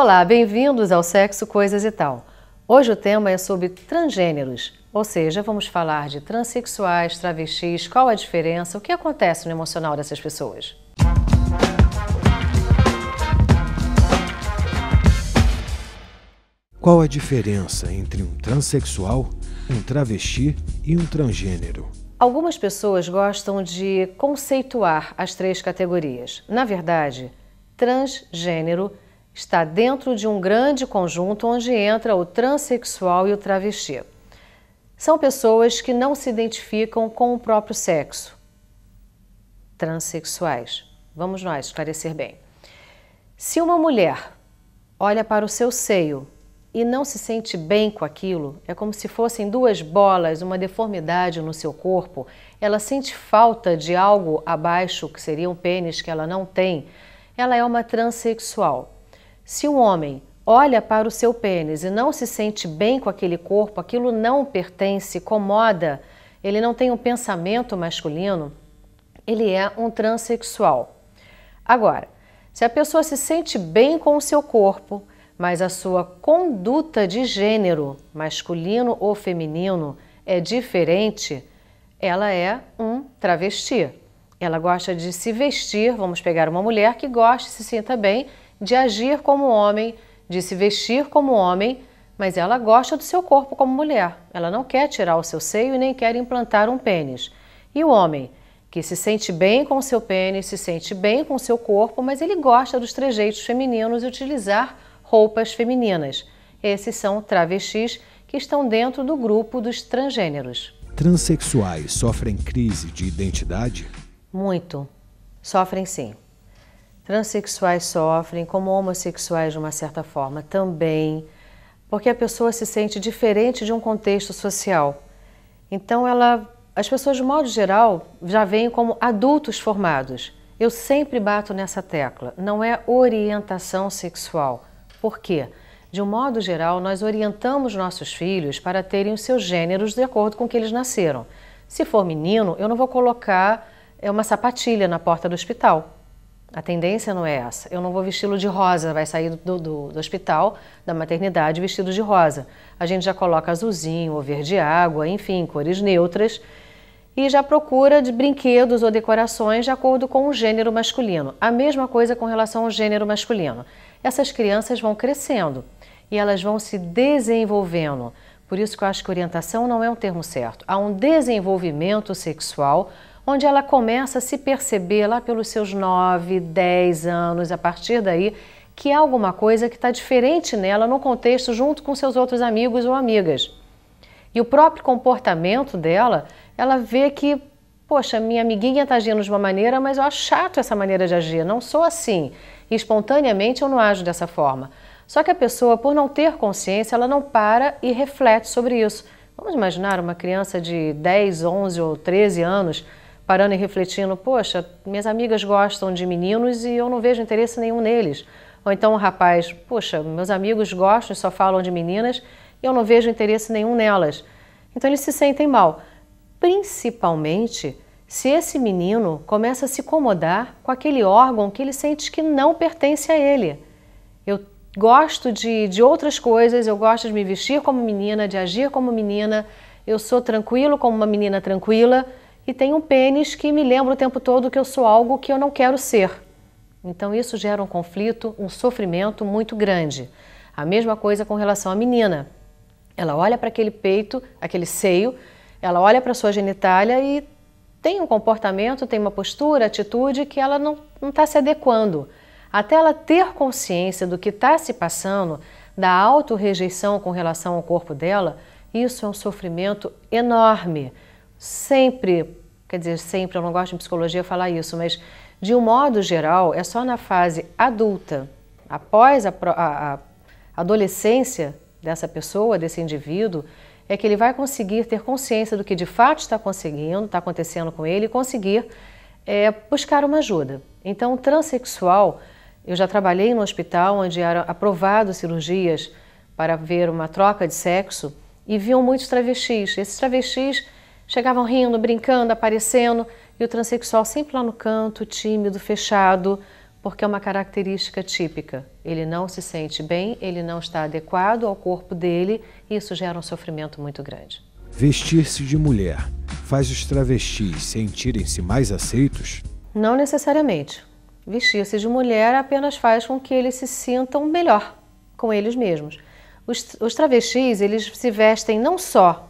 Olá, bem-vindos ao Sexo, Coisas e Tal. Hoje o tema é sobre transgêneros, ou seja, vamos falar de transexuais, travestis, qual a diferença, o que acontece no emocional dessas pessoas. Qual a diferença entre um transexual, um travesti e um transgênero? Algumas pessoas gostam de conceituar as três categorias. Na verdade, transgênero está dentro de um grande conjunto onde entra o transexual e o travesti. São pessoas que não se identificam com o próprio sexo. Transsexuais. Vamos nós esclarecer bem. Se uma mulher olha para o seu seio e não se sente bem com aquilo, é como se fossem duas bolas, uma deformidade no seu corpo, ela sente falta de algo abaixo, que seria um pênis que ela não tem, ela é uma transexual. Se um homem olha para o seu pênis e não se sente bem com aquele corpo, aquilo não pertence, incomoda, ele não tem um pensamento masculino, ele é um transexual. Agora, se a pessoa se sente bem com o seu corpo, mas a sua conduta de gênero, masculino ou feminino, é diferente, ela é um travesti. Ela gosta de se vestir, vamos pegar uma mulher que gosta, se sinta bem de agir como homem, de se vestir como homem, mas ela gosta do seu corpo como mulher. Ela não quer tirar o seu seio e nem quer implantar um pênis. E o homem, que se sente bem com o seu pênis, se sente bem com o seu corpo, mas ele gosta dos trejeitos femininos e utilizar roupas femininas. Esses são travestis que estão dentro do grupo dos transgêneros. Transsexuais sofrem crise de identidade? Muito. Sofrem sim. Transsexuais sofrem, como homossexuais de uma certa forma também, porque a pessoa se sente diferente de um contexto social. Então ela, as pessoas de modo geral já vêm como adultos formados. Eu sempre bato nessa tecla, não é orientação sexual. Por quê? De um modo geral, nós orientamos nossos filhos para terem os seus gêneros de acordo com que eles nasceram. Se for menino, eu não vou colocar é, uma sapatilha na porta do hospital. A tendência não é essa. Eu não vou vesti-lo de rosa, vai sair do, do, do, hospital, da maternidade, vestido de rosa. A gente já coloca azulzinho ou verde água, enfim, cores neutras. E já procura de brinquedos ou decorações de acordo com o gênero masculino. A mesma coisa com relação ao gênero masculino. Essas crianças vão crescendo e elas vão se desenvolvendo. Por isso que eu acho que orientação não é um termo certo. Há um desenvolvimento sexual onde ela começa a se perceber lá pelos seus 9, 10 anos, a partir daí, que há alguma coisa que está diferente nela no contexto junto com seus outros amigos ou amigas. E o próprio comportamento dela, ela vê que, poxa, minha amiguinha está agindo de uma maneira, mas eu acho chato essa maneira de agir, não sou assim. E espontaneamente eu não ajo dessa forma. Só que a pessoa, por não ter consciência, ela não para e reflete sobre isso. Vamos imaginar uma criança de 10, 11 ou 13 anos parando e refletindo, poxa, minhas amigas gostam de meninos e eu não vejo interesse nenhum neles. Ou então um rapaz, poxa, meus amigos gostam e só falam de meninas e eu não vejo interesse nenhum nelas. Então eles se sentem mal, principalmente se esse menino começa a se incomodar com aquele órgão que ele sente que não pertence a ele. Eu gosto de, de outras coisas, eu gosto de me vestir como menina, de agir como menina, eu sou tranquilo como uma menina tranquila, e tenho um pênis que me lembra o tempo todo que eu sou algo que eu não quero ser. Então isso gera um conflito, um sofrimento muito grande. A mesma coisa com relação à menina. Ela olha para aquele peito, aquele seio, ela olha para sua genitália e tem um comportamento, tem uma postura, atitude que ela não está se adequando. Até ela ter consciência do que está se passando, da autorrejeição com relação ao corpo dela, isso é um sofrimento enorme sempre, quer dizer, sempre, eu não gosto de psicologia falar isso, mas de um modo geral, é só na fase adulta, após a, a, a adolescência dessa pessoa, desse indivíduo, é que ele vai conseguir ter consciência do que de fato está conseguindo, está acontecendo com ele e conseguir é, buscar uma ajuda. Então, transexual, eu já trabalhei no hospital onde eram aprovadas cirurgias para ver uma troca de sexo e viam muitos travestis. Esses travestis Chegavam rindo, brincando, aparecendo, e o transexual sempre lá no canto, tímido, fechado, porque é uma característica típica. Ele não se sente bem, ele não está adequado ao corpo dele e isso gera um sofrimento muito grande. Vestir-se de mulher faz os travestis sentirem-se mais aceitos? Não necessariamente. Vestir-se de mulher apenas faz com que eles se sintam melhor com eles mesmos. Os, os travestis, eles se vestem não só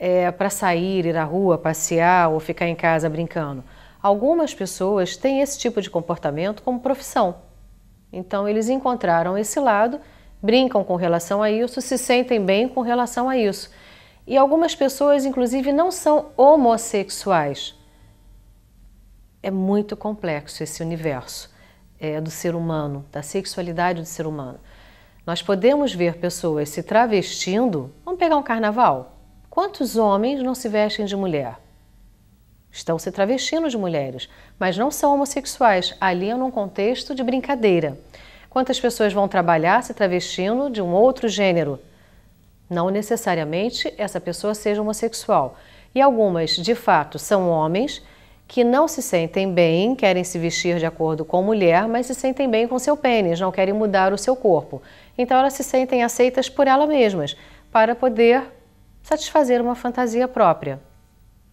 é, para sair, ir à rua, passear ou ficar em casa brincando. Algumas pessoas têm esse tipo de comportamento como profissão. Então, eles encontraram esse lado, brincam com relação a isso, se sentem bem com relação a isso. E algumas pessoas, inclusive, não são homossexuais. É muito complexo esse universo é, do ser humano, da sexualidade do ser humano. Nós podemos ver pessoas se travestindo. Vamos pegar um carnaval. Quantos homens não se vestem de mulher? Estão se travestindo de mulheres, mas não são homossexuais, ali é num contexto de brincadeira. Quantas pessoas vão trabalhar se travestindo de um outro gênero? Não necessariamente essa pessoa seja homossexual. E algumas, de fato, são homens que não se sentem bem, querem se vestir de acordo com mulher, mas se sentem bem com seu pênis, não querem mudar o seu corpo. Então elas se sentem aceitas por elas mesmas, para poder satisfazer uma fantasia própria.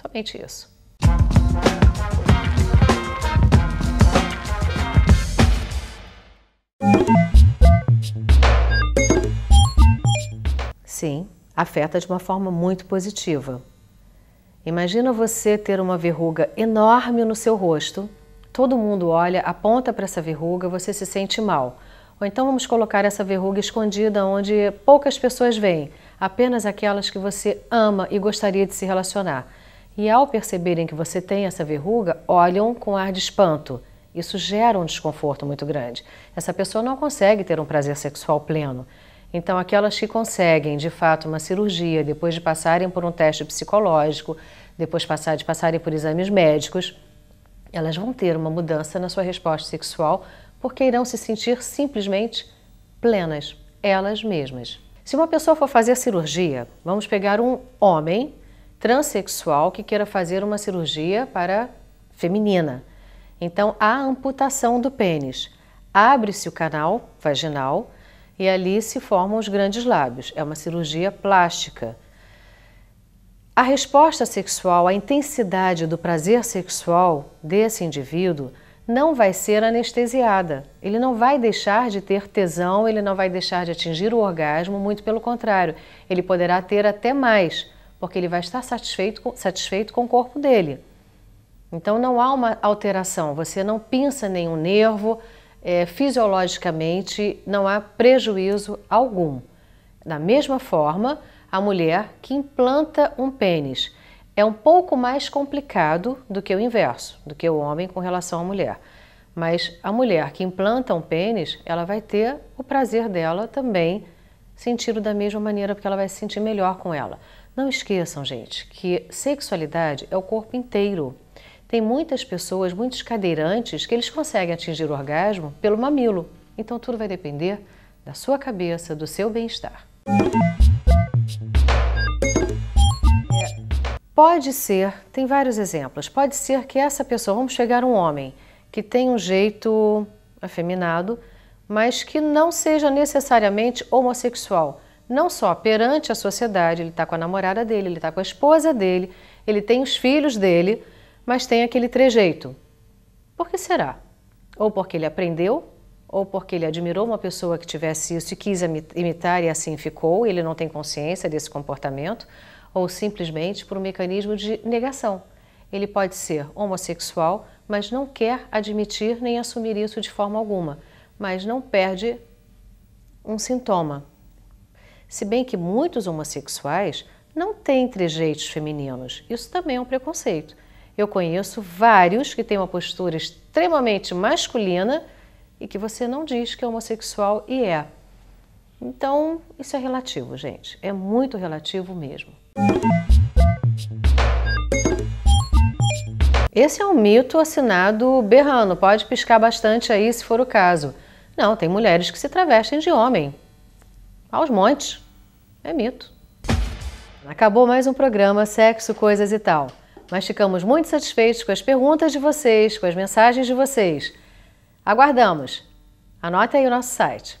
Somente isso. Sim, afeta de uma forma muito positiva. Imagina você ter uma verruga enorme no seu rosto, todo mundo olha, aponta para essa verruga, você se sente mal. Ou então vamos colocar essa verruga escondida onde poucas pessoas veem apenas aquelas que você ama e gostaria de se relacionar. E ao perceberem que você tem essa verruga, olham com ar de espanto. Isso gera um desconforto muito grande. Essa pessoa não consegue ter um prazer sexual pleno. Então, aquelas que conseguem, de fato, uma cirurgia, depois de passarem por um teste psicológico, depois passar, de passarem por exames médicos, elas vão ter uma mudança na sua resposta sexual porque irão se sentir simplesmente plenas, elas mesmas. Se uma pessoa for fazer cirurgia, vamos pegar um homem transexual que queira fazer uma cirurgia para feminina. Então, há amputação do pênis. Abre-se o canal vaginal e ali se formam os grandes lábios. É uma cirurgia plástica. A resposta sexual, a intensidade do prazer sexual desse indivíduo não vai ser anestesiada. Ele não vai deixar de ter tesão, ele não vai deixar de atingir o orgasmo, muito pelo contrário, ele poderá ter até mais, porque ele vai estar satisfeito com, satisfeito com o corpo dele. Então não há uma alteração, você não pinça nenhum nervo, é, fisiologicamente não há prejuízo algum. Da mesma forma, a mulher que implanta um pênis é um pouco mais complicado do que o inverso, do que o homem com relação à mulher. Mas a mulher que implanta um pênis, ela vai ter o prazer dela também sentido da mesma maneira, porque ela vai se sentir melhor com ela. Não esqueçam, gente, que sexualidade é o corpo inteiro. Tem muitas pessoas, muitos cadeirantes, que eles conseguem atingir o orgasmo pelo mamilo. Então tudo vai depender da sua cabeça, do seu bem-estar. Pode ser, tem vários exemplos, pode ser que essa pessoa, vamos chegar um homem que tem um jeito afeminado, mas que não seja necessariamente homossexual. Não só perante a sociedade, ele está com a namorada dele, ele está com a esposa dele, ele tem os filhos dele, mas tem aquele trejeito. Por que será? Ou porque ele aprendeu, ou porque ele admirou uma pessoa que tivesse isso e quis imitar e assim ficou, ele não tem consciência desse comportamento ou simplesmente por um mecanismo de negação. Ele pode ser homossexual, mas não quer admitir nem assumir isso de forma alguma, mas não perde um sintoma. Se bem que muitos homossexuais não têm trejeitos femininos, isso também é um preconceito. Eu conheço vários que têm uma postura extremamente masculina e que você não diz que é homossexual e é. Então, isso é relativo, gente. É muito relativo mesmo. Esse é um mito assinado berrano. Pode piscar bastante aí se for o caso. Não, tem mulheres que se travestem de homem. Aos montes. É mito. Acabou mais um programa Sexo, Coisas e Tal. Mas ficamos muito satisfeitos com as perguntas de vocês, com as mensagens de vocês. Aguardamos. Anote aí o nosso site